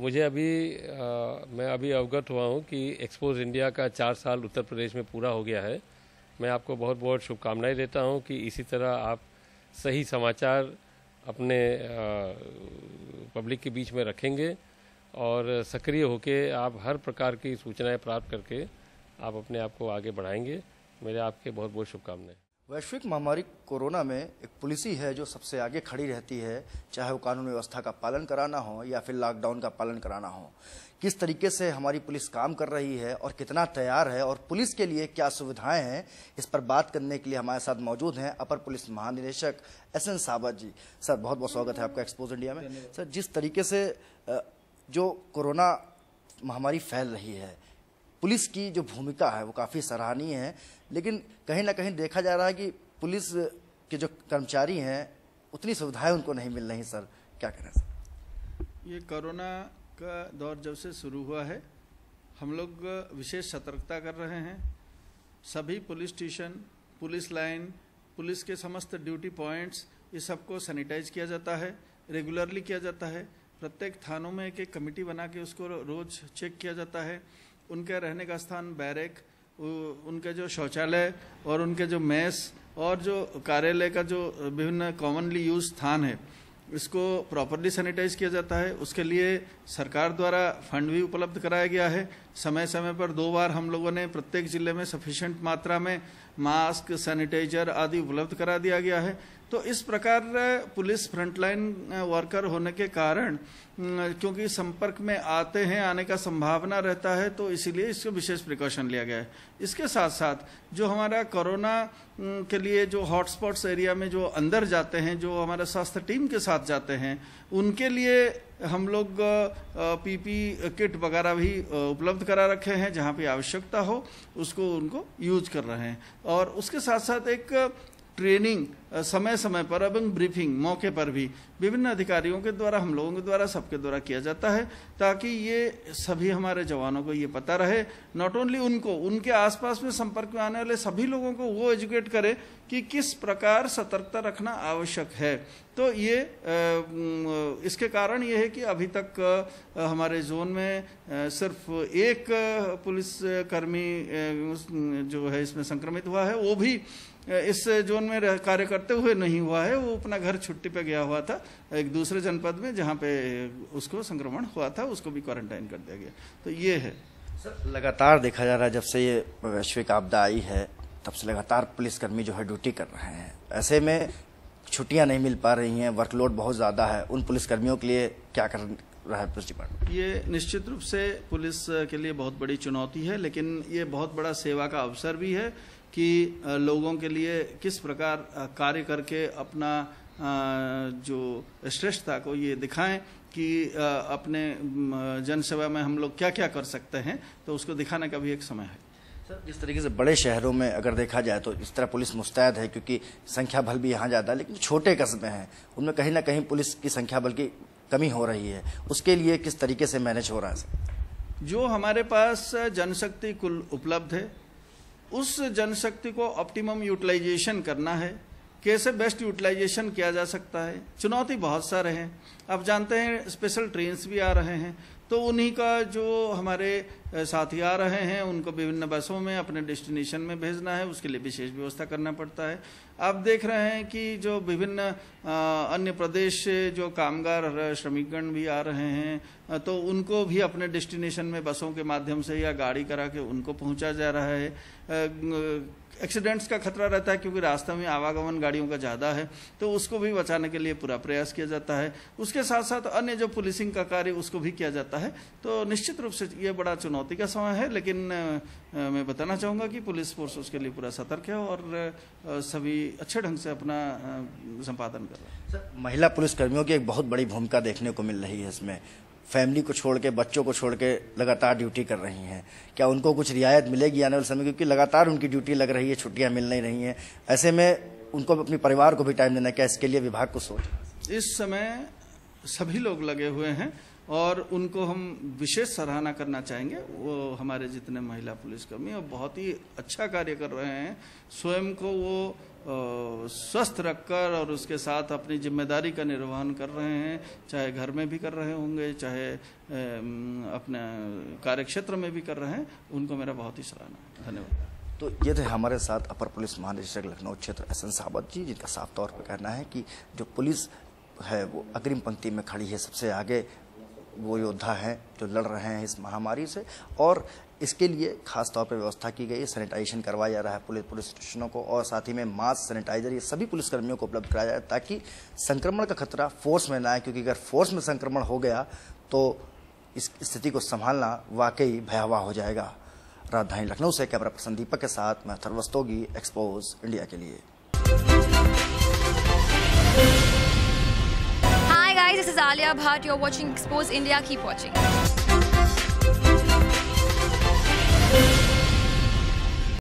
मुझे अभी आ, मैं अभी अवगत हुआ हूँ कि एक्सपोज इंडिया का चार साल उत्तर प्रदेश में पूरा हो गया है मैं आपको बहुत बहुत शुभकामनाएं देता हूँ कि इसी तरह आप सही समाचार अपने आ, पब्लिक के बीच में रखेंगे और सक्रिय होकर आप हर प्रकार की सूचनाएं प्राप्त करके आप अपने आप को आगे बढ़ाएंगे मेरे आपके बहुत बहुत शुभकामनाएं वैश्विक महामारी कोरोना में एक पुलिसी है जो सबसे आगे खड़ी रहती है चाहे वो कानून व्यवस्था का पालन कराना हो या फिर लॉकडाउन का पालन कराना हो किस तरीके से हमारी पुलिस काम कर रही है और कितना तैयार है और पुलिस के लिए क्या सुविधाएं हैं इस पर बात करने के लिए हमारे साथ मौजूद हैं अपर पुलिस महानिदेशक S N Sawat ji sir बहुत बहुत स्वागत है आपका एक्सपोज इंडिया में सर जिस तरीके से जो कोरोना महामारी फैल रही है पुलिस की जो भूमिका है वो काफ़ी सराहनीय है लेकिन कहीं ना कहीं देखा जा रहा है कि पुलिस के जो कर्मचारी हैं उतनी सुविधाएं उनको नहीं मिल रही सर क्या करें सर ये कोरोना का दौर जब से शुरू हुआ है हम लोग विशेष सतर्कता कर रहे हैं सभी police station police line police के समस्त ड्यूटी पॉइंट्स ये सबको सैनिटाइज किया जाता है रेगुलरली किया जाता है प्रत्येक थानों में एक एक कमेटी बना के उसको रोज़ चेक किया जाता है उनके रहने का स्थान बैरक उनके जो शौचालय और उनके जो मैस और जो कार्यालय का जो विभिन्न कॉमनली यूज स्थान है इसको प्रॉपरली सैनिटाइज किया जाता है उसके लिए सरकार द्वारा फंड भी उपलब्ध कराया गया है समय समय पर दो बार हम लोगों ने प्रत्येक जिले में सफिशेंट मात्रा में मास्क सैनिटाइजर आदि उपलब्ध करा दिया गया है तो इस प्रकार पुलिस फ्रंटलाइन वर्कर होने के कारण क्योंकि संपर्क में आते हैं आने का संभावना रहता है तो इसीलिए इसको विशेष प्रिकॉशन लिया गया है इसके साथ साथ जो हमारा कोरोना के लिए जो हॉटस्पॉट्स एरिया में जो अंदर जाते हैं जो हमारे स्वास्थ्य टीम के साथ जाते हैं उनके लिए हम लोग पीपी किट वगैरह भी उपलब्ध करा रखे हैं जहाँ पे आवश्यकता हो उसको उनको यूज कर रहे हैं और उसके साथ साथ एक ट्रेनिंग समय समय पर एवं ब्रीफिंग मौके पर भी विभिन्न अधिकारियों के द्वारा हम लोगों के द्वारा सबके द्वारा किया जाता है ताकि ये सभी हमारे जवानों को ये पता रहे नॉट ओनली उनको उनके आसपास में संपर्क में आने वाले सभी लोगों को वो एजुकेट करे कि किस प्रकार सतर्कता रखना आवश्यक है तो ये इसके कारण ये है कि अभी तक हमारे जोन में सिर्फ एक पुलिस कर्मी जो है इसमें संक्रमित हुआ है वो भी इस जोन में कार्य करते हुए नहीं हुआ है वो अपना घर छुट्टी पे गया हुआ था एक दूसरे जनपद में जहाँ पे उसको संक्रमण हुआ था उसको भी क्वारंटाइन कर दिया गया तो ये है सर लगातार देखा जा रहा है जब से ये वैश्विक आपदा आई है तब से लगातार पुलिसकर्मी जो है ड्यूटी कर रहे हैं ऐसे में छुट्टियां नहीं मिल पा रही हैं वर्कलोड बहुत ज़्यादा है उन पुलिसकर्मियों के लिए क्या कर रहा है पुलिस डिपार्टमेंट ये निश्चित रूप से पुलिस के लिए बहुत बड़ी चुनौती है लेकिन ये बहुत बड़ा सेवा का अवसर भी है कि लोगों के लिए किस प्रकार कार्य करके अपना जो श्रेष्ठता को ये दिखाएं कि अपने जनसेवा में हम लोग क्या क्या कर सकते हैं तो उसको दिखाने का भी एक समय है सर जिस तरीके से बड़े शहरों में अगर देखा जाए तो इस तरह पुलिस मुस्तैद है क्योंकि संख्या बल भी यहाँ ज़्यादा है लेकिन छोटे कस्बे हैं उनमें कहीं ना कहीं पुलिस की संख्या बल की कमी हो रही है उसके लिए किस तरीके से मैनेज हो रहा है सर जो हमारे पास जनशक्ति कुल उपलब्ध है उस जनशक्ति को ऑप्टिमम यूटिलाइजेशन करना है कैसे बेस्ट यूटिलाइजेशन किया जा सकता है चुनौती बहुत सारे हैं आप जानते हैं स्पेशल ट्रेन्स भी आ रहे हैं तो उन्हीं का जो हमारे साथी आ रहे हैं उनको विभिन्न बसों में अपने डेस्टिनेशन में भेजना है उसके लिए विशेष व्यवस्था करना पड़ता है आप देख रहे हैं कि जो विभिन्न अन्य प्रदेश से जो कामगार श्रमिकगण भी आ रहे हैं तो उनको भी अपने डेस्टिनेशन में बसों के माध्यम से या गाड़ी करा के उनको पहुंचा जा रहा है एक्सीडेंट्स का खतरा रहता है क्योंकि रास्ते में आवागमन गाड़ियों का ज़्यादा है तो उसको भी बचाने के लिए पूरा प्रयास किया जाता है उसके साथ साथ अन्य जो पुलिसिंग का कार्य उसको भी किया जाता है तो निश्चित रूप से ये बड़ा चुनौती का समय है लेकिन मैं बताना चाहूँगा कि पुलिस फोर्स उसके लिए पूरा सतर्क है और सभी अच्छे ढंग से अपना संपादन कर रहे हैं सर महिला पुलिसकर्मियों की एक बहुत बड़ी भूमिका देखने को मिल रही है इसमें फैमिली को छोड़ के बच्चों को छोड़ के लगातार ड्यूटी कर रही हैं क्या उनको कुछ रियायत मिलेगी आने वाले समय क्योंकि लगातार उनकी ड्यूटी लग रही है छुट्टियां मिल नहीं रही हैं ऐसे में उनको अपने परिवार को भी टाइम देना क्या इसके लिए विभाग को सोच इस समय सभी लोग लगे हुए हैं और उनको हम विशेष सराहना करना चाहेंगे वो हमारे जितने महिला पुलिसकर्मी और बहुत ही अच्छा कार्य कर रहे हैं स्वयं को वो स्वस्थ रखकर और उसके साथ अपनी जिम्मेदारी का निर्वहन कर रहे हैं चाहे घर में भी कर रहे होंगे चाहे अपने कार्यक्षेत्र में भी कर रहे हैं उनको मेरा बहुत ही सराहना है धन्यवाद तो ये थे हमारे साथ अपर पुलिस महानिदेशक लखनऊ क्षेत्र एस एन सावत जी जिनका साफ तौर पर कहना है कि जो पुलिस है वो अग्रिम पंक्ति में खड़ी है सबसे आगे वो योद्धा हैं जो लड़ रहे हैं इस महामारी से और इसके लिए खास तौर पर व्यवस्था की गई है सैनिटाइजेशन करवाया जा रहा है पुलिस पुलिस स्टेशनों को और साथ ही में मास्क सैनिटाइजर ये सभी पुलिसकर्मियों को उपलब्ध कराया जाए ताकि संक्रमण का खतरा फोर्स में ना आए क्योंकि अगर फोर्स में संक्रमण हो गया तो इस स्थिति को संभालना वाकई भयावह हो जाएगा राजधानी लखनऊ से कैमरा पर्सन दीपक के साथ मैं थर्वस्तोगी एक्सपोज इंडिया के लिए Hi guys, this is Alia Bhatt. You're watching Expose India. Keep watching.